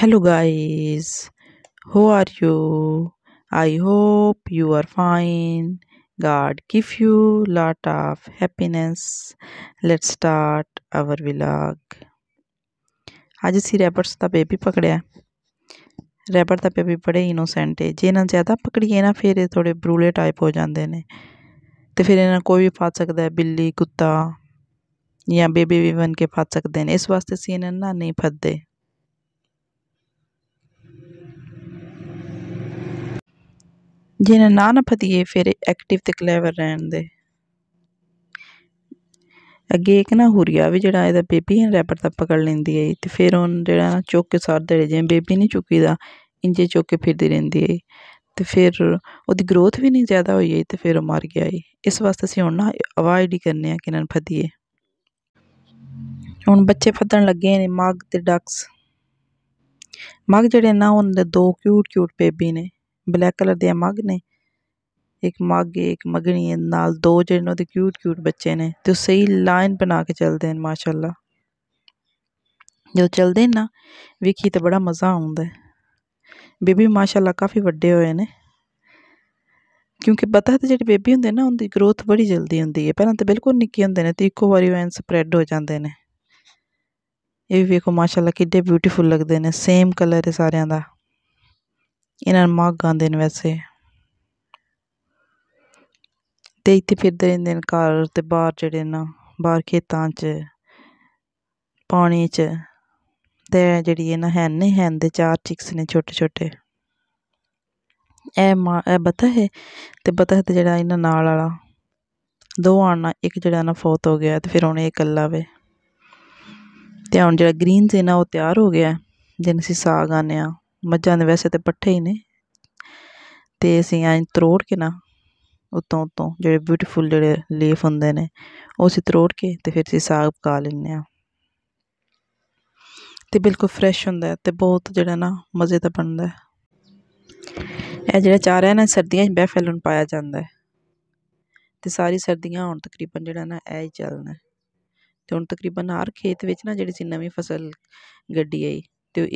hello guys how are you I hope you are fine God give you lot of happiness let start our vlog अज अं rabbits का baby पकड़े रैबर का baby बड़े innocent है जे इन्हें ज़्यादा पकड़िए ना फिर थोड़े ब्रूले टाइप हो जाते हैं तो फिर इन्हें कोई भी फस सकता है बिल्ली कुत्ता या बेबी भी बन के फस सकते हैं इस वास्ते अं इन्हें ना नहीं फदते ਜਿਹਨੇ ਨਾ ਪਤੀਏ ਫਿਰ ਐਕਟਿਵ ਤੇ ਕਲੇਵਰ ਰਹਿਣ ਦੇ ਅੱਗੇ ਇੱਕ ਨਾ ਹੁਰੀਆ ਵੀ ਜਿਹੜਾ ਇਹਦਾ ਬੇਬੀ ਹੈ ਰੈਪਰ ਤਾਂ ਪਕੜ ਲੈਂਦੀ ਹੈ ਤੇ ਫਿਰ ਉਹ ਜਿਹੜਾ ਨਾ ਚੁੱਕ ਕੇ ਸਾਰ ਦੇ ਜਿਵੇਂ ਬੇਬੀ ਨਹੀਂ ਚੁੱਕੀਦਾ ਇੰਜੇ ਚੁੱਕ ਕੇ ਫਿਰਦੀ ਰਹਿੰਦੀ ਹੈ ਤੇ ਫਿਰ ਉਹਦੀ ਗਰੋਥ ਵੀ ਨਹੀਂ ਜ਼ਿਆਦਾ ਹੋਈ ਹੈ ਤੇ ਫਿਰ ਉਹ ਮਰ ਗਿਆ ਹੈ ਇਸ ਵਾਸਤੇ ਅਸੀਂ ਹੁਣ ਨਾ ਅਵਾਇਡ ਹੀ ਕਰਨੇ ਆ ਕਿ ਇਹਨਾਂ ਨੂੰ ਫਦੀਏ ਹੁਣ ਬੱਚੇ ਫੱਦਣ ਲੱਗੇ ਨੇ ਮੱਗ ਤੇ ਡਕਸ ਮੱਗ ਜਿਹੜੇ ਨਾ ਉਹਨਾਂ ਦੇ ਦੋ ਕਿਊਟ ਕਿਊਟ ਬੇਬੀ ਨੇ ਬਲੈਕ ਕਲਰ ਦੇ ਮੱਗ ਨੇ ਇੱਕ ਮੱਗ ਇੱਕ ਮਗਣੀ ਨਾਲ ਦੋ ਜਿਹੜੇ ਨੇ ਉਹਦੇ ਕਿਊਟ ਕਿਊਟ ਬੱਚੇ ਨੇ ਤੇ ਉਹ ਸਹੀ ਲਾਈਨ ਬਣਾ ਕੇ ਚੱਲਦੇ ਨੇ ਮਾਸ਼ਾਅੱਲਾ ਜੋ ਚੱਲਦੇ ਨਾ ਵਿਖੀ ਤੇ ਬੜਾ ਮਜ਼ਾ ਆਉਂਦਾ ਹੈ ਬੇਬੀ ਮਾਸ਼ਾਅੱਲਾ ਕਾਫੀ ਵੱਡੇ ਹੋਏ ਨੇ ਕਿਉਂਕਿ ਪਤਾ ਹੈ ਤੇ ਜਿਹੜੇ ਬੇਬੀ ਹੁੰਦੇ ਨੇ ਨਾ ਉਹਦੀ ਗਰੋਥ ਬੜੀ ਜਲਦੀ ਹੁੰਦੀ ਹੈ ਪਹਿਲਾਂ ਤਾਂ ਬਿਲਕੁਲ ਨਿੱਕੇ ਹੁੰਦੇ ਨੇ ਤੇ ਇੱਕੋ ਵਾਰੀ ਵੈਨ ਸਪਰੈਡ ਹੋ ਜਾਂਦੇ ਨੇ ਇਹ ਵੀ ਵੇਖੋ ਮਾਸ਼ਾਅੱਲਾ ਕਿੱਡੇ ਬਿਊਟੀਫੁੱਲ ਲੱਗਦੇ ਨੇ ਸੇਮ ਕਲਰ ਹੈ ਸਾਰਿਆਂ ਦਾ ਇਹਨਾਂ ਮਾਘ ਆਉਂਦੇ ਨੇ ਵੈਸੇ ਤੇ ਇੱਥੇ ਫਿਰਦੇ ਰਹਿੰਦੇ ਨੇ ਘਰ ਤੇ ਬਾਹਰ ਜਿਹੜੇ ਨਾ ਬਾਹਰ ਖੇਤਾਂ 'ਚ ਪਾਣੀ 'ਚ ਤੇ ਜਿਹੜੀ ਇਹ ਨਾ ਹੈਨ ਨੇ ਹੈਨ ਦੇ ਚਾਰ ਚਿਕਸ ਨੇ ਛੋਟੇ ਛੋਟੇ ਇਹ ਮਾ ਇਹ ਬਤਾ ਹੈ ਤੇ ਹੈ ਤੇ ਜਿਹੜਾ ਇਹਨਾਂ ਨਾਲ ਵਾਲਾ ਦੋ ਆਣਾ ਇੱਕ ਜਿਹੜਾ ਨਾ ਫੋਤ ਹੋ ਗਿਆ ਤੇ ਫਿਰ ਹੁਣ ਇਹ ਇਕੱਲਾ ਵੇ ਤੇ ਹੁਣ ਜਿਹੜਾ ਗ੍ਰੀਨ ਸੀ ਨਾ ਉਹ ਤਿਆਰ ਹੋ ਗਿਆ ਜਿੰਨ ਅਸੀਂ ਸਾਗ ਆਨੇ ਆ ਮੱਝਾਂ ਦੇ ਵੈਸੇ ਤੇ ਪੱਠੇ ਹੀ ਨੇ ਤੇ ਅਸੀਂ ਐਂ ਤਰੋੜ ਕੇ ਨਾ ਉਤੋਂ ਉਤੋਂ ਜਿਹੜੇ ਬਿਊਟੀਫੁਲ ਜਿਹੜੇ ਲੀਫ ਹੁੰਦੇ ਨੇ ਉਹ ਅਸੀਂ ਤਰੋੜ ਕੇ ਤੇ ਫਿਰ ਅਸੀਂ ਸਾਗ ਪਕਾ ਲੈਂਦੇ ਆ ਤੇ ਬਿਲਕੁਲ ਫਰੈਸ਼ ਹੁੰਦਾ ਤੇ ਬਹੁਤ ਜਿਹੜਾ ਨਾ ਮਜ਼ੇ ਦਾ ਬਣਦਾ ਇਹ ਜਿਹੜਾ ਚਾਰਾ ਹੈ ਨਾ ਸਰਦੀਆਂ 'ਚ ਬੈਫੈਲਨ ਪਾਇਆ ਜਾਂਦਾ ਹੈ ਤੇ ਸਾਰੀ ਸਰਦੀਆਂ ਹੁਣ ਤਕਰੀਬਨ ਜਿਹੜਾ ਨਾ ਐ ਚੱਲਣਾ ਤੇ ਹੁਣ ਤਕਰੀਬਨ ਹਰ ਖੇਤ ਵਿੱਚ ਨਾ ਜਿਹੜੀ ਸੀ ਨਵੀਂ ਫਸਲ ਗੱਡੀ ਆਈ ਤੇ